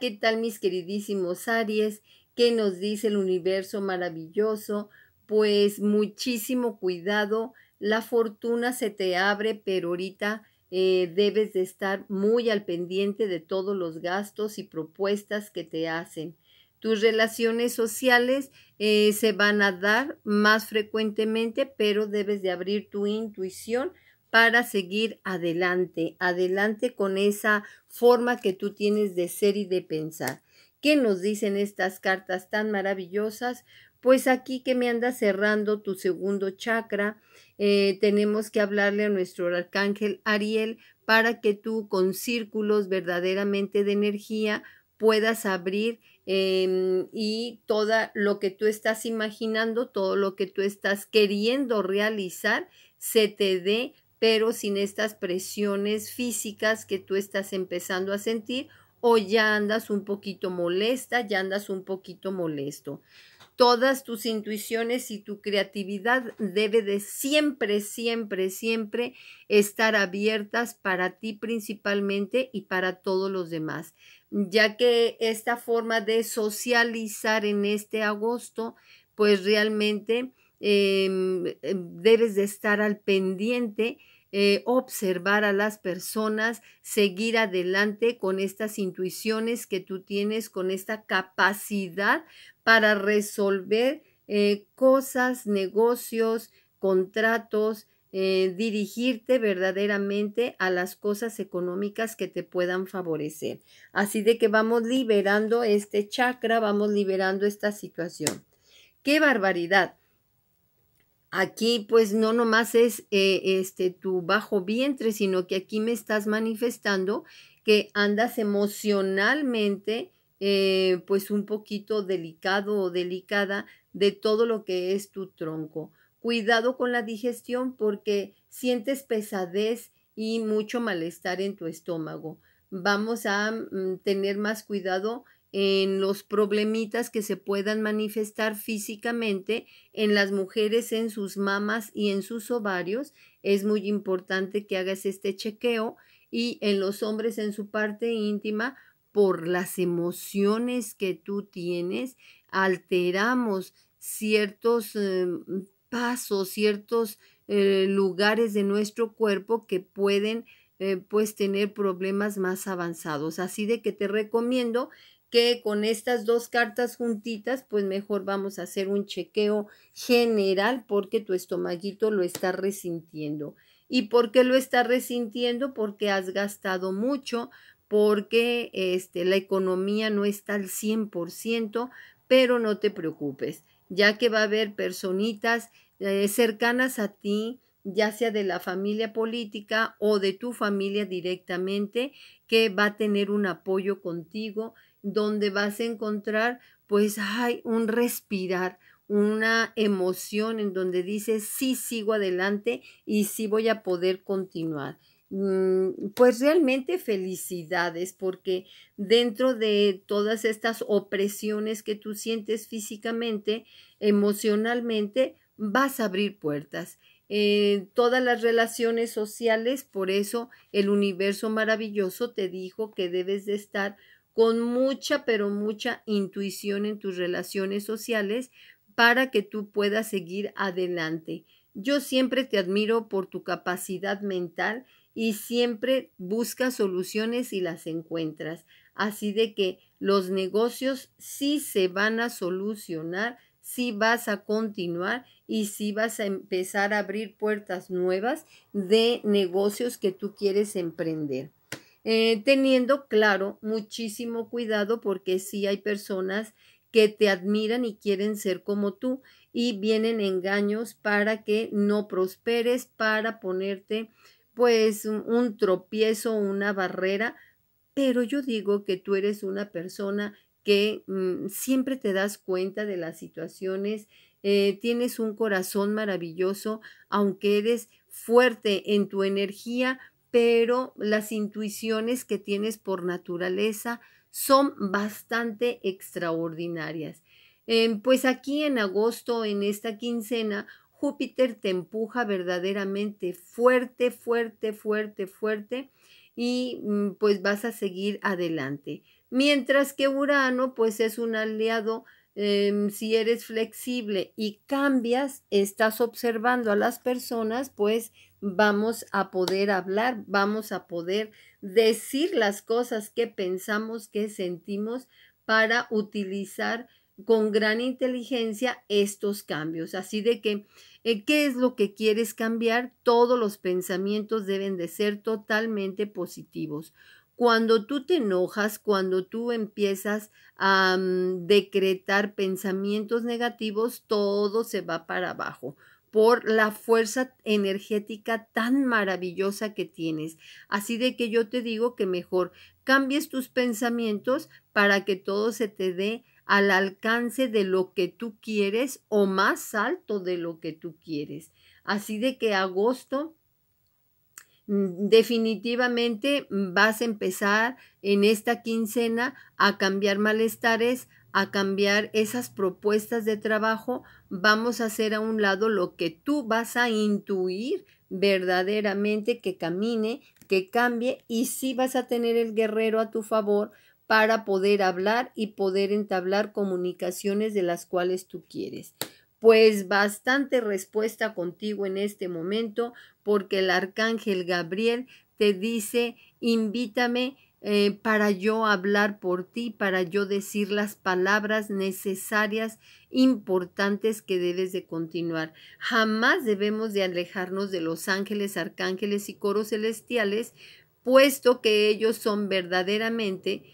¿Qué tal mis queridísimos Aries? ¿Qué nos dice el universo maravilloso? Pues muchísimo cuidado, la fortuna se te abre, pero ahorita eh, debes de estar muy al pendiente de todos los gastos y propuestas que te hacen. Tus relaciones sociales eh, se van a dar más frecuentemente, pero debes de abrir tu intuición para seguir adelante, adelante con esa forma que tú tienes de ser y de pensar. ¿Qué nos dicen estas cartas tan maravillosas? Pues aquí que me anda cerrando tu segundo chakra, eh, tenemos que hablarle a nuestro arcángel Ariel para que tú con círculos verdaderamente de energía puedas abrir em, y todo lo que tú estás imaginando, todo lo que tú estás queriendo realizar, se te dé pero sin estas presiones físicas que tú estás empezando a sentir o ya andas un poquito molesta, ya andas un poquito molesto. Todas tus intuiciones y tu creatividad debe de siempre, siempre, siempre estar abiertas para ti principalmente y para todos los demás, ya que esta forma de socializar en este agosto, pues realmente Em, em, debes de estar al pendiente, eh, observar a las personas, seguir adelante con estas intuiciones que tú tienes, con esta capacidad para resolver eh, cosas, negocios, contratos, eh, dirigirte verdaderamente a las cosas económicas que te puedan favorecer. Así de que vamos liberando este chakra, vamos liberando esta situación. ¡Qué barbaridad! Aquí pues no nomás es eh, este, tu bajo vientre, sino que aquí me estás manifestando que andas emocionalmente eh, pues un poquito delicado o delicada de todo lo que es tu tronco. Cuidado con la digestión porque sientes pesadez y mucho malestar en tu estómago. Vamos a mm, tener más cuidado en los problemitas que se puedan manifestar físicamente en las mujeres, en sus mamas y en sus ovarios. Es muy importante que hagas este chequeo y en los hombres en su parte íntima por las emociones que tú tienes, alteramos ciertos em, pasos, ciertos eh, lugares de nuestro cuerpo que pueden eh, pues tener problemas más avanzados. Así de que te recomiendo que con estas dos cartas juntitas, pues mejor vamos a hacer un chequeo general porque tu estomaguito lo está resintiendo. ¿Y por qué lo está resintiendo? Porque has gastado mucho, porque este, la economía no está al 100%, pero no te preocupes, ya que va a haber personitas eh, cercanas a ti, ya sea de la familia política o de tu familia directamente, que va a tener un apoyo contigo donde vas a encontrar pues hay un respirar, una emoción en donde dices sí sigo adelante y sí voy a poder continuar. Mm, pues realmente felicidades porque dentro de todas estas opresiones que tú sientes físicamente, emocionalmente, vas a abrir puertas. Eh, todas las relaciones sociales, por eso el universo maravilloso te dijo que debes de estar con mucha, pero mucha intuición en tus relaciones sociales para que tú puedas seguir adelante. Yo siempre te admiro por tu capacidad mental y siempre buscas soluciones y las encuentras. Así de que los negocios sí se van a solucionar, sí vas a continuar y sí vas a empezar a abrir puertas nuevas de negocios que tú quieres emprender. Eh, teniendo claro muchísimo cuidado porque sí hay personas que te admiran y quieren ser como tú y vienen engaños para que no prosperes, para ponerte pues un tropiezo, una barrera, pero yo digo que tú eres una persona que mm, siempre te das cuenta de las situaciones, eh, tienes un corazón maravilloso, aunque eres fuerte en tu energía, pero las intuiciones que tienes por naturaleza son bastante extraordinarias. Em, pues aquí en agosto, en esta quincena, Júpiter te empuja verdaderamente fuerte, fuerte, fuerte, fuerte y mm, pues vas a seguir adelante. Mientras que Urano pues es un aliado Em, si eres flexible y cambias, estás observando a las personas, pues vamos a poder hablar, vamos a poder decir las cosas que pensamos, que sentimos para utilizar con gran inteligencia estos cambios. Así de que, eh, ¿qué es lo que quieres cambiar? Todos los pensamientos deben de ser totalmente positivos. Cuando tú te enojas, cuando tú empiezas a mm, decretar pensamientos negativos, todo se va para abajo por la fuerza energética tan maravillosa que tienes. Así de que yo te digo que mejor cambies tus pensamientos para que todo se te dé al alcance de lo que tú quieres o más alto de lo que tú quieres. Así de que agosto Mm, definitivamente vas a empezar en esta quincena a cambiar malestares, a cambiar esas propuestas de trabajo, vamos a hacer a un lado lo que tú vas a intuir verdaderamente que camine, que cambie y si vas a tener el guerrero a tu favor para poder hablar y poder entablar comunicaciones de las cuales tú quieres pues bastante respuesta contigo en este momento, porque el arcángel Gabriel te dice, invítame eh, para yo hablar por ti, para yo decir las palabras necesarias, importantes que debes de continuar. Jamás debemos de alejarnos de los ángeles, arcángeles y coros celestiales, puesto que ellos son verdaderamente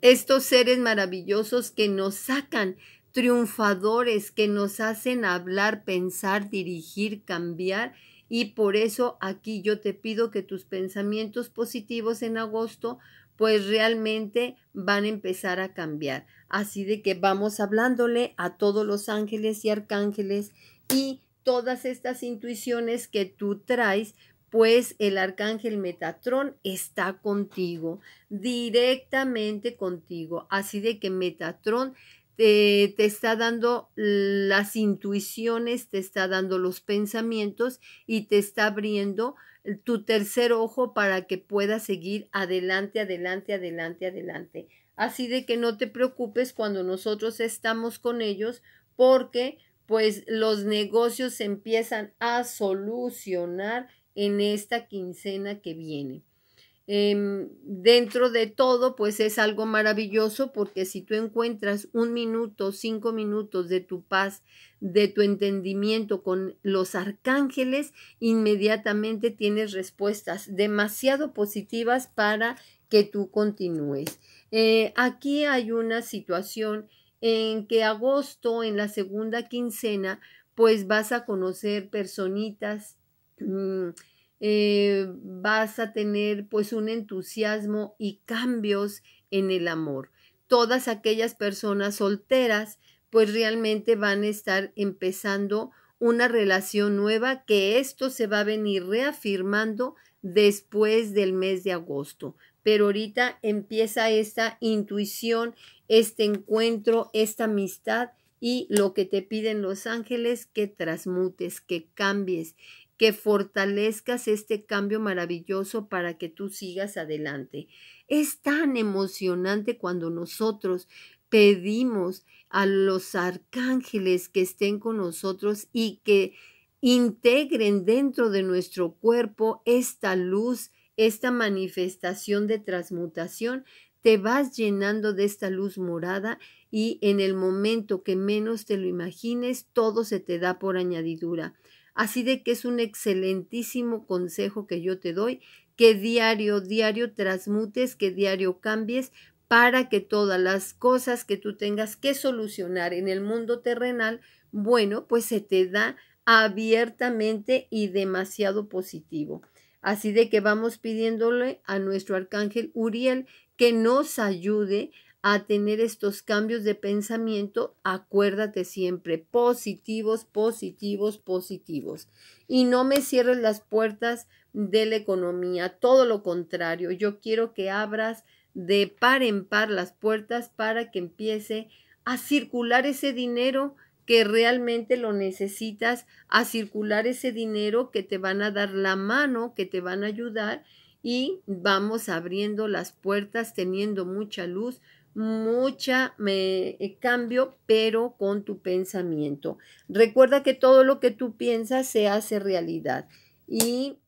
estos seres maravillosos que nos sacan triunfadores que nos hacen hablar, pensar, dirigir, cambiar. Y por eso aquí yo te pido que tus pensamientos positivos en agosto pues realmente van a empezar a cambiar. Así de que vamos hablándole a todos los ángeles y arcángeles y todas estas intuiciones que tú traes, pues el arcángel Metatrón está contigo, directamente contigo. Así de que Metatrón te, está dando las intuiciones, te está dando los pensamientos y te está abriendo tu tercer ojo para que puedas seguir adelante, adelante, adelante, adelante. Así de que no te preocupes cuando nosotros estamos con ellos porque pues los negocios empiezan a solucionar en esta quincena que viene. Em, dentro de todo, pues es algo maravilloso porque si tú encuentras un minuto, cinco minutos de tu paz, de tu entendimiento con los arcángeles, inmediatamente tienes respuestas demasiado positivas para que tú continúes. Eh, aquí hay una situación en que agosto, en la segunda quincena, pues vas a conocer personitas. Mm, eh, vas a tener pues un entusiasmo y cambios en el amor. Todas aquellas personas solteras pues realmente van a estar empezando una relación nueva que esto se va a venir reafirmando después del mes de agosto. Pero ahorita empieza esta intuición, este encuentro, esta amistad y lo que te piden los ángeles, que transmutes, que cambies, que fortalezcas este cambio maravilloso para que tú sigas adelante. Es tan emocionante cuando nosotros pedimos a los arcángeles que estén con nosotros y que integren dentro de nuestro cuerpo esta luz, esta manifestación de transmutación, te vas llenando de esta luz morada y en el momento que menos te lo imagines, todo se te da por añadidura. Así de que es un excelentísimo consejo que yo te doy, que diario, diario transmutes, que diario cambies para que todas las cosas que tú tengas que solucionar en el mundo terrenal, bueno, pues se te da abiertamente y demasiado positivo. Así de que vamos pidiéndole a nuestro arcángel Uriel que nos ayude a tener estos cambios de pensamiento, acuérdate siempre, positivos, positivos, positivos. Y no me cierres las puertas de la economía, todo lo contrario, yo quiero que abras de par en par las puertas para que empiece a circular ese dinero que realmente lo necesitas, a circular ese dinero que te van a dar la mano, que te van a ayudar y vamos abriendo las puertas, teniendo mucha luz, mucha me, eh, cambio, pero con tu pensamiento. Recuerda que todo lo que tú piensas se hace realidad. Y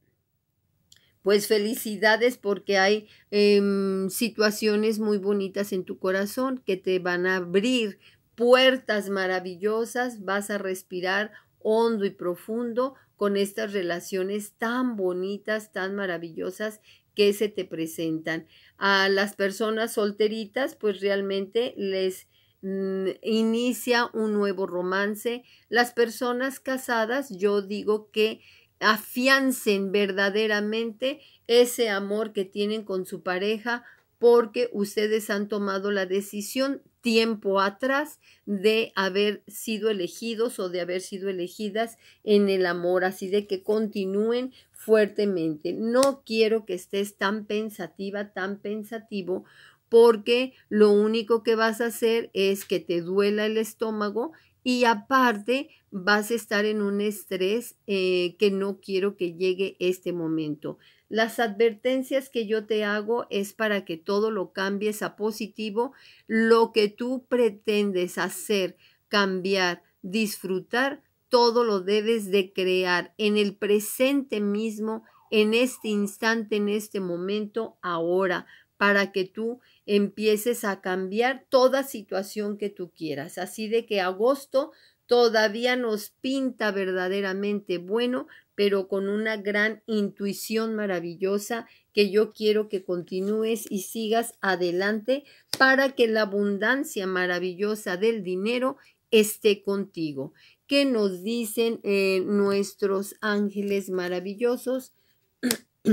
pues felicidades porque hay em, situaciones muy bonitas en tu corazón que te van a abrir puertas maravillosas, vas a respirar hondo y profundo con estas relaciones tan bonitas, tan maravillosas que se te presentan. A las personas solteritas, pues realmente les mm, inicia un nuevo romance. Las personas casadas, yo digo que afiancen verdaderamente ese amor que tienen con su pareja porque ustedes han tomado la decisión tiempo atrás de haber sido elegidos o de haber sido elegidas en el amor, así de que continúen fuertemente. No quiero que estés tan pensativa, tan pensativo, porque lo único que vas a hacer es que te duela el estómago y aparte vas a estar en un estrés eh, que no quiero que llegue este momento. Las advertencias que yo te hago es para que todo lo cambies a positivo, lo que tú pretendes hacer, cambiar, disfrutar, todo lo debes de crear en el presente mismo, en este instante, en este momento, ahora, para que tú empieces a cambiar toda situación que tú quieras. Así de que agosto todavía nos pinta verdaderamente bueno, pero con una gran intuición maravillosa que yo quiero que continúes y sigas adelante para que la abundancia maravillosa del dinero esté contigo. ¿Qué nos dicen eh, nuestros ángeles maravillosos?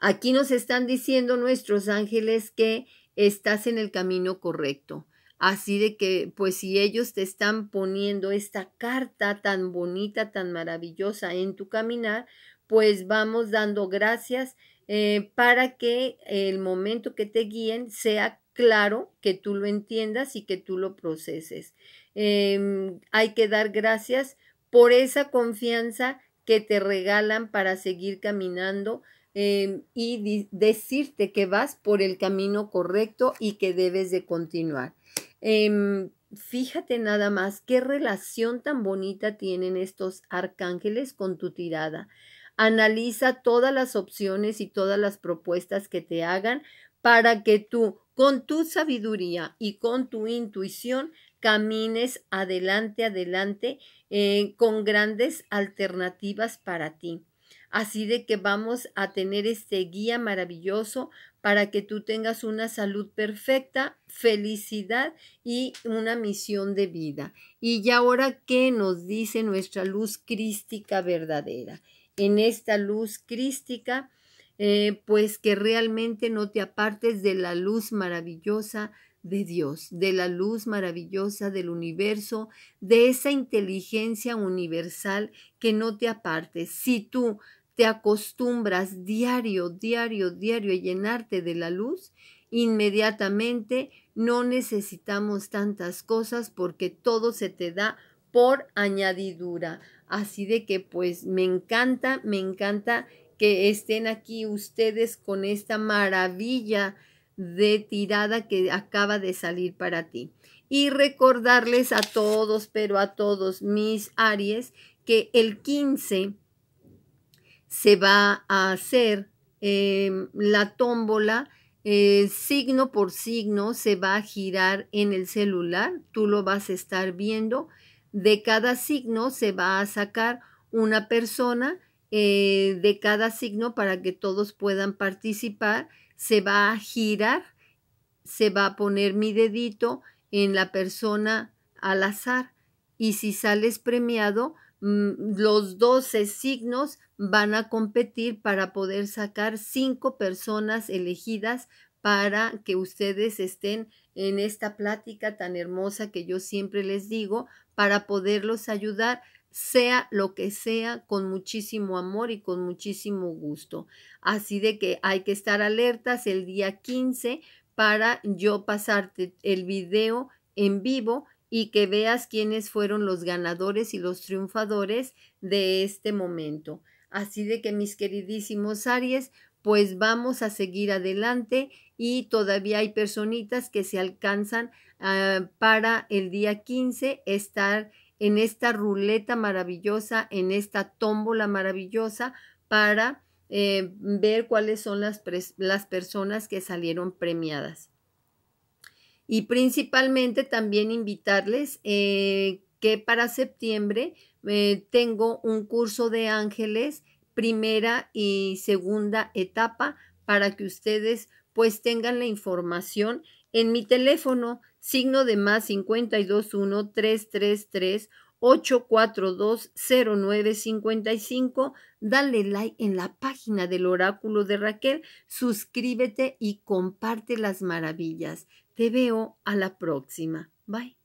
Aquí nos están diciendo nuestros ángeles que estás en el camino correcto. Así de que, pues si ellos te están poniendo esta carta tan bonita, tan maravillosa en tu caminar, pues vamos dando gracias eh, para que el momento que te guíen sea claro, que tú lo entiendas y que tú lo proceses. Em, hay que dar gracias por esa confianza que te regalan para seguir caminando Em, y decirte que vas por el camino correcto y que debes de continuar. Em, fíjate nada más qué relación tan bonita tienen estos arcángeles con tu tirada. Analiza todas las opciones y todas las propuestas que te hagan para que tú, con tu sabiduría y con tu intuición, camines adelante, adelante, eh, con grandes alternativas para ti. Así de que vamos a tener este guía maravilloso para que tú tengas una salud perfecta, felicidad y una misión de vida. Y ya ahora, ¿qué nos dice nuestra luz crística verdadera? En esta luz crística, eh, pues que realmente no te apartes de la luz maravillosa de Dios, de la luz maravillosa del universo, de esa inteligencia universal que no te apartes. Si tú te acostumbras diario, diario, diario a llenarte de la luz, inmediatamente no necesitamos tantas cosas porque todo se te da por añadidura. Así de que pues me encanta, me encanta que estén aquí ustedes con esta maravilla de tirada que acaba de salir para ti. Y recordarles a todos, pero a todos mis Aries, que el 15 se va a hacer em, la tómbola eh, signo por signo se va a girar en el celular, tú lo vas a estar viendo. De cada signo se va a sacar una persona eh, de cada signo para que todos puedan participar. Se va a girar, se va a poner mi dedito en la persona al azar y si sales premiado, Mm, los 12 signos van a competir para poder sacar cinco personas elegidas para que ustedes estén en esta plática tan hermosa que yo siempre les digo, para poderlos ayudar, sea lo que sea, con muchísimo amor y con muchísimo gusto. Así de que hay que estar alertas el día 15 para yo pasarte el video en vivo y que veas quiénes fueron los ganadores y los triunfadores de este momento. Así de que mis queridísimos Aries, pues vamos a seguir adelante y todavía hay personitas que se alcanzan ah, para el día 15 estar en esta ruleta maravillosa, en esta tómbola maravillosa para eh, ver cuáles son las, las personas que salieron premiadas y principalmente también invitarles eh, que para septiembre eh, tengo un curso de ángeles primera y segunda etapa para que ustedes pues tengan la información en mi teléfono signo de más 521 333 8420955. Dale like en la página del oráculo de Raquel, suscríbete y comparte las maravillas. Te veo a la próxima. Bye.